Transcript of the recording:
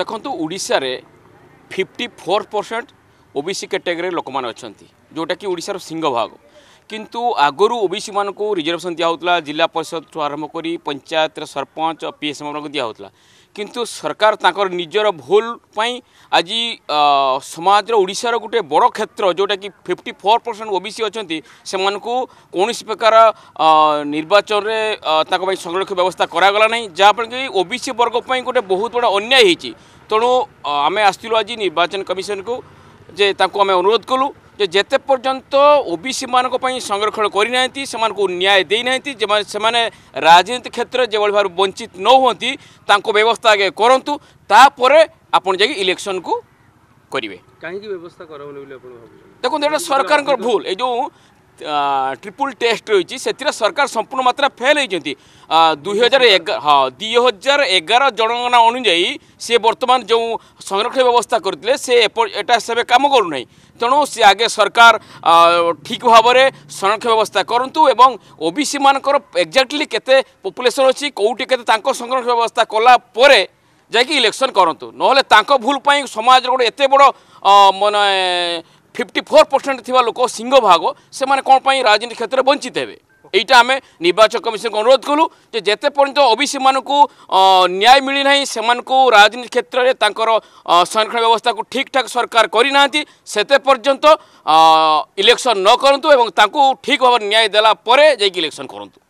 ଦେଖନ୍ତୁ ଓଡ଼ିଶାରେ fifty four percent O B C category ଲୋକମାନେ ଅଛନ୍ତି ଯେଉଁଟାକି ଓଡ଼ିଶାର ସିଂହଭାଗ କିନ୍ତୁ ଆଗରୁ ଓ ବି ସି ମାନଙ୍କୁ ରିଜର୍ଭେସନ୍ ଦିଆହେଉଥିଲା ଜିଲ୍ଲା ପରିଷଦଠୁ ଆରମ୍ଭ କରି ପଞ୍ଚାୟତର ସରପଞ୍ଚ ପି ମାନଙ୍କୁ ଦିଆହେଉଥିଲା কিন্তু সরকার তাঁর নিজের ভুল পাই আজ সমাজর ওড়শার গোটে বড় ক্ষেত্র যেটা কি ফিফটি ফোর পরসেন্ট ওবিসি অনেক সে কৌশি প্রকার নির্বাচনের তাঁর সংরক্ষণ ব্যবস্থা করাগলা না যাফলে কি ওবিসি বর্গপ্রাই গোটে বহুত বড় অন্যায় হয়েছি তেণু আমি আসলু আজ নির্বাচন কমিশন কু যে তাঁকু আমি অনুরোধ কলু যে যেতে পর্যন্ত ওবিসি মানক পাই সংরক্ষণ করে না সে ন্যায় দিয়ে না সে রাজনীতি ক্ষেত্রে যেভাবে ভাবে বঞ্চিত ন হতি তা ব্যবস্থা আগে করতু তাপরে আপনার যাই ইলেকশন কু করবে কাহি ব্যবস্থা করা দেখুন এটা সরকার ভুল এই যে ट्रिपल टेस्ट रही सरकार संपूर्ण मात्रा फेल होती दुई हजार एगार हाँ दुई हजार एगार जनगणना अनुजाई सी बर्तमान जो संरक्षण व्यवस्था करते से एटा हिसाब कम करूना तेणु सी आगे सरकार ठीक भाव में संरक्षण व्यवस्था करूँ एवं ओबीसी मानकर एक्जाक्टली के पपुलेसन अच्छी कौटी के संरक्षण व्यवस्था कलापर ଯାଇକି ଇଲେକ୍ସନ୍ କରନ୍ତୁ ନହେଲେ ତାଙ୍କ ଭୁଲ ପାଇଁ ସମାଜର ଗୋଟେ ଏତେ ବଡ଼ ମାନେ ফিফটি ফোর পরসেন্ট থাকা লোক সিংহভাগ সে কোণপ্রাই রাজনীতি ক্ষেত্রে বঞ্চিত হবে এইটা আমি নির্বাচন কমিশনকে অনুরোধ কলু যে যেতে পর্যন্ত ওবিসি মানুষ ন্যায় মিলি না সে রাজনীতি ক্ষেত্রে তাঁর সংরক্ষণ ব্যবস্থা ঠিকঠাক সরকার করে না সেতে পর্যন্ত ইলেকশন ন করতু এবং তাঁকু ঠিক ভাবে ন্যায় দেলা পরে যাই ইলেকশন করতু